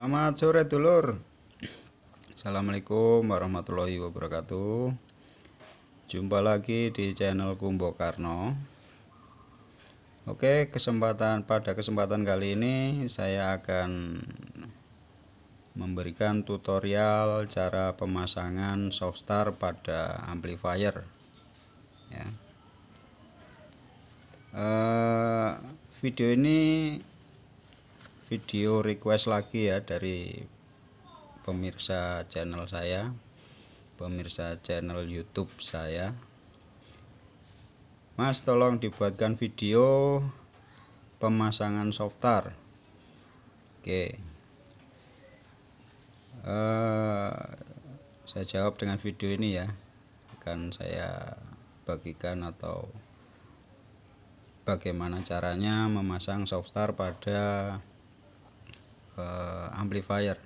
Selamat sore dulur Assalamualaikum warahmatullahi wabarakatuh Jumpa lagi di channel Kumbo Karno Oke kesempatan pada kesempatan kali ini Saya akan memberikan tutorial cara pemasangan softstar pada amplifier ya. Eh, video ini video request lagi ya dari pemirsa channel saya pemirsa channel YouTube saya Mas tolong dibuatkan video pemasangan softar Oke uh, saya jawab dengan video ini ya akan saya bagikan atau bagaimana caranya memasang softar pada uh, amplifier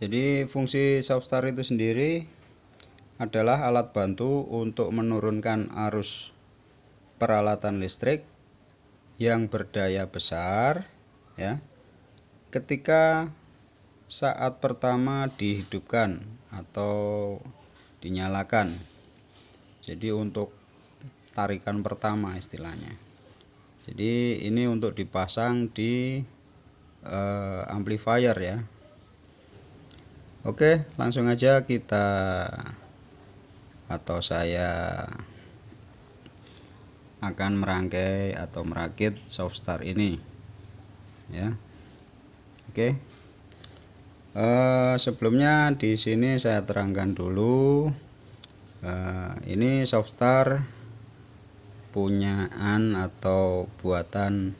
jadi fungsi substar itu sendiri adalah alat bantu untuk menurunkan arus peralatan listrik yang berdaya besar ya ketika saat pertama dihidupkan atau dinyalakan jadi untuk tarikan pertama istilahnya jadi ini untuk dipasang di uh, amplifier ya Oke langsung aja kita atau saya akan merangkai atau merakit softstar ini ya Oke uh, sebelumnya di sini saya terangkan dulu uh, ini softstar punyaan atau buatan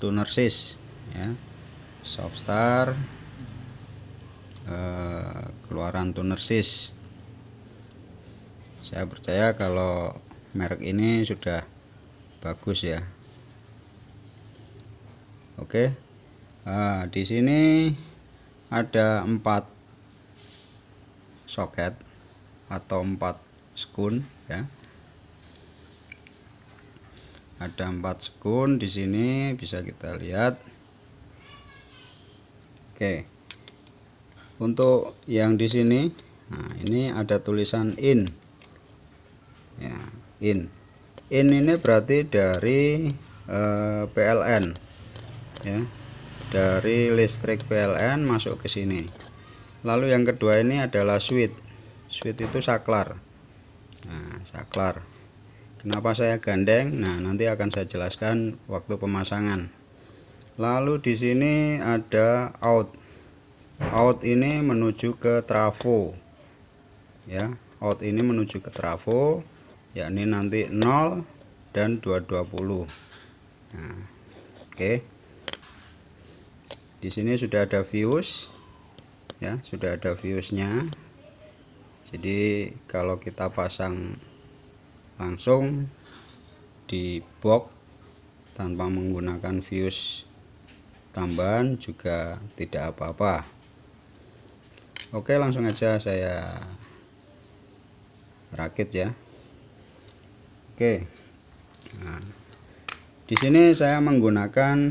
tunersis, ya Softstar uh, eh, keluaran Tunersis. saya percaya kalau merek ini sudah bagus ya oke uh, di sini ada empat soket atau empat skun ya ada empat skun di sini bisa kita lihat Oke. Untuk yang di sini, nah ini ada tulisan in. Ya, in. In ini berarti dari eh, PLN. Ya. Dari listrik PLN masuk ke sini. Lalu yang kedua ini adalah switch. Switch itu saklar. Nah, saklar. Kenapa saya gandeng? Nah, nanti akan saya jelaskan waktu pemasangan lalu di sini ada out out ini menuju ke trafo ya out ini menuju ke trafo yakni nanti 0 dan 220 nah, oke okay. di sini sudah ada views ya sudah ada viewsnya jadi kalau kita pasang langsung di box tanpa menggunakan fuse tambahan juga tidak apa-apa oke langsung aja saya rakit ya oke nah, di sini saya menggunakan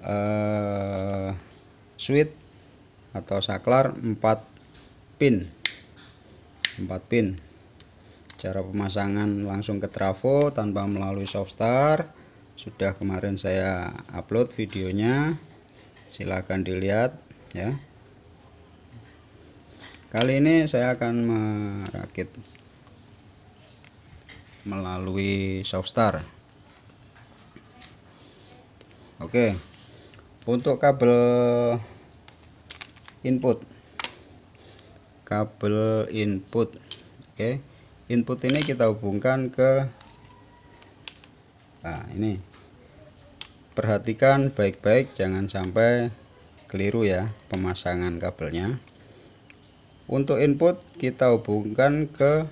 eh, switch atau saklar 4 pin 4 pin cara pemasangan langsung ke trafo tanpa melalui softstar sudah kemarin saya upload videonya silahkan dilihat ya kali ini saya akan merakit melalui softstar oke untuk kabel input kabel input oke input ini kita hubungkan ke nah ini perhatikan baik-baik jangan sampai keliru ya pemasangan kabelnya untuk input kita hubungkan ke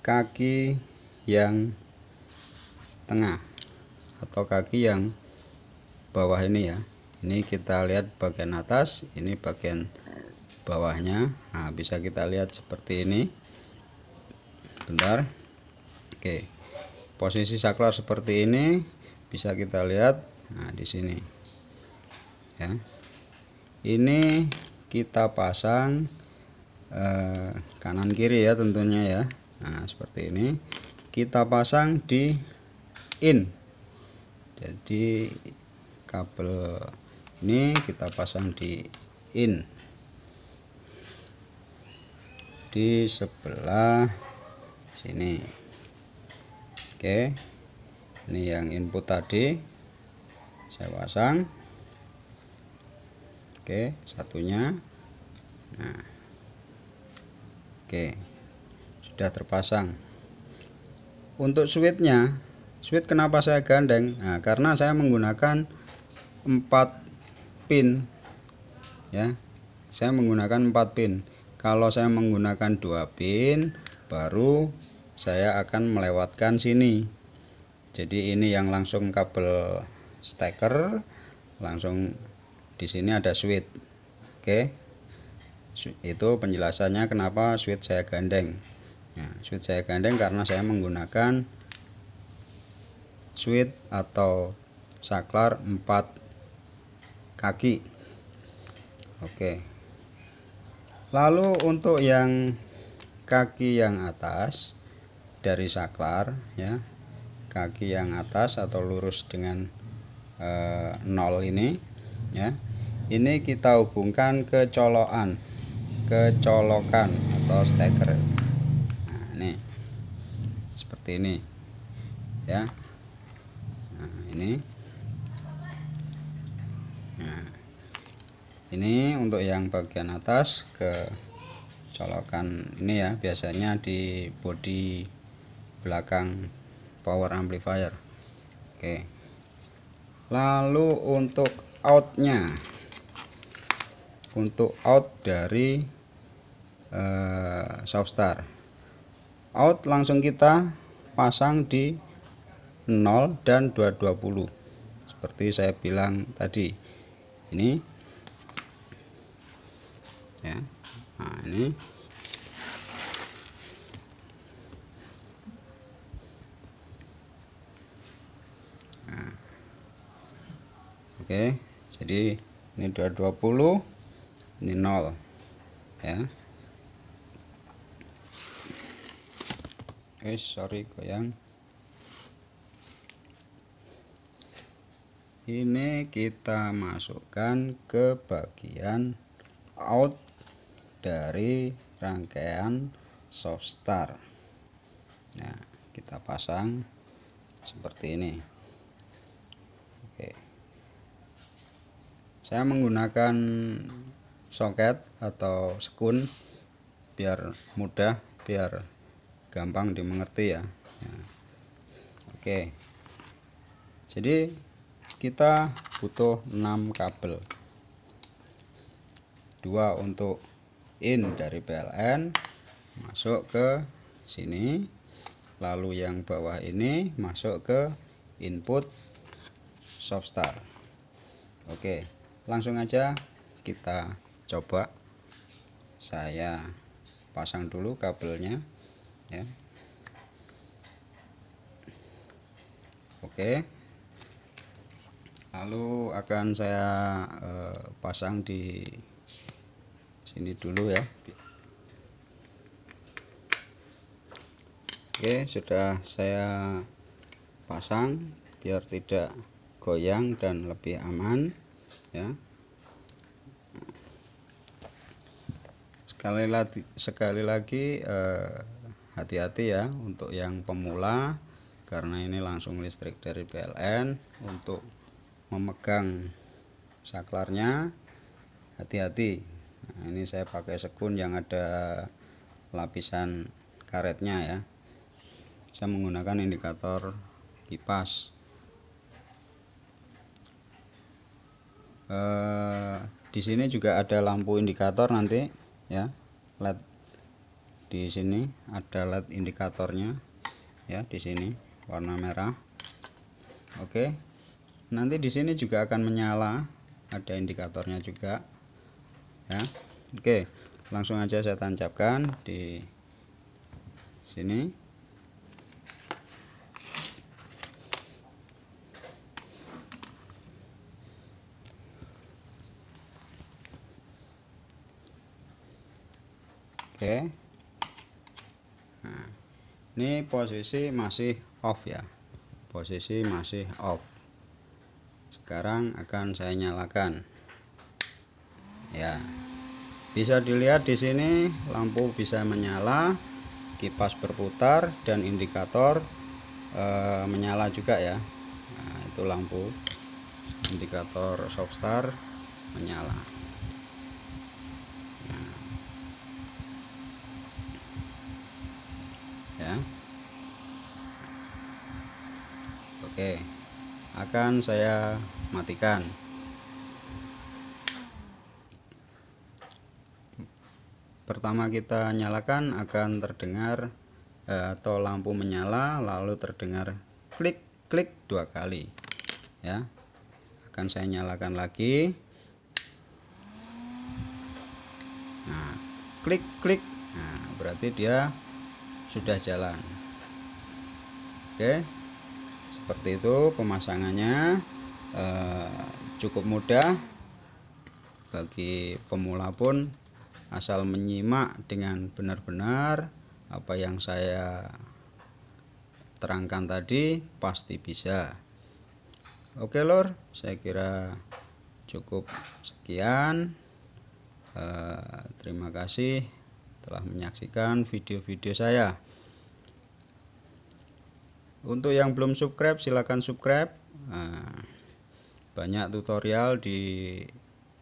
kaki yang tengah atau kaki yang bawah ini ya ini kita lihat bagian atas ini bagian bawahnya nah bisa kita lihat seperti ini bentar oke okay posisi saklar seperti ini bisa kita lihat nah di sini ya ini kita pasang eh, kanan kiri ya tentunya ya nah seperti ini kita pasang di in jadi kabel ini kita pasang di in di sebelah sini oke ini yang input tadi saya pasang oke satunya nah oke sudah terpasang untuk switchnya switch kenapa saya gandeng nah, karena saya menggunakan 4 pin ya saya menggunakan 4 pin kalau saya menggunakan dua pin baru saya akan melewatkan sini jadi ini yang langsung kabel steker langsung di sini ada switch oke itu penjelasannya kenapa switch saya gandeng nah, switch saya gandeng karena saya menggunakan switch atau saklar 4 kaki oke lalu untuk yang kaki yang atas dari saklar ya kaki yang atas atau lurus dengan e, nol ini ya ini kita hubungkan ke colokan ke colokan atau steker nah ini seperti ini ya nah ini nah ini untuk yang bagian atas ke colokan ini ya biasanya di body belakang power amplifier oke lalu untuk outnya untuk out dari uh, eh, Softstar out langsung kita pasang di 0 dan 220 seperti saya bilang tadi ini ya nah ini Oke, jadi ini 220, ini 0. Ya. Oke, sorry goyang. Ini kita masukkan ke bagian out dari rangkaian softstar nah kita pasang seperti ini saya menggunakan soket atau sekun biar mudah biar gampang dimengerti ya, ya. oke jadi kita butuh 6 kabel dua untuk in dari PLN masuk ke sini lalu yang bawah ini masuk ke input softstar oke langsung aja kita coba saya pasang dulu kabelnya ya oke lalu akan saya eh, pasang di sini dulu ya oke sudah saya pasang biar tidak goyang dan lebih aman ya sekali lagi sekali lagi eh, hati-hati eh, ya untuk yang pemula karena ini langsung listrik dari PLN untuk memegang saklarnya hati-hati nah, ini saya pakai sekun yang ada lapisan karetnya ya saya menggunakan indikator kipas eh, di sini juga ada lampu indikator nanti ya LED di sini ada LED indikatornya ya di sini warna merah oke nanti di sini juga akan menyala ada indikatornya juga ya oke langsung aja saya tancapkan di sini oke nah, ini posisi masih off ya posisi masih off sekarang akan saya nyalakan ya bisa dilihat di sini lampu bisa menyala kipas berputar dan indikator e, menyala juga ya nah, itu lampu indikator start menyala ya oke akan saya matikan pertama kita nyalakan akan terdengar eh, atau lampu menyala lalu terdengar klik klik dua kali ya akan saya nyalakan lagi nah klik klik nah berarti dia sudah jalan oke seperti itu pemasangannya e, cukup mudah bagi pemula pun asal menyimak dengan benar-benar apa yang saya terangkan tadi pasti bisa oke lor saya kira cukup sekian e, terima kasih telah menyaksikan video-video saya. Untuk yang belum subscribe silahkan subscribe. Nah, banyak tutorial di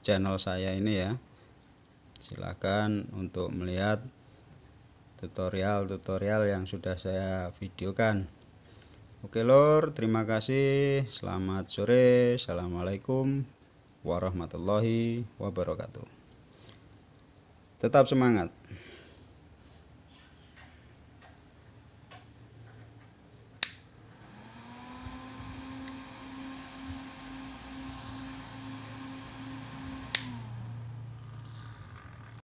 channel saya ini ya. Silahkan untuk melihat tutorial-tutorial yang sudah saya videokan. Oke lor, terima kasih. Selamat sore. Assalamualaikum warahmatullahi wabarakatuh. Tetap semangat.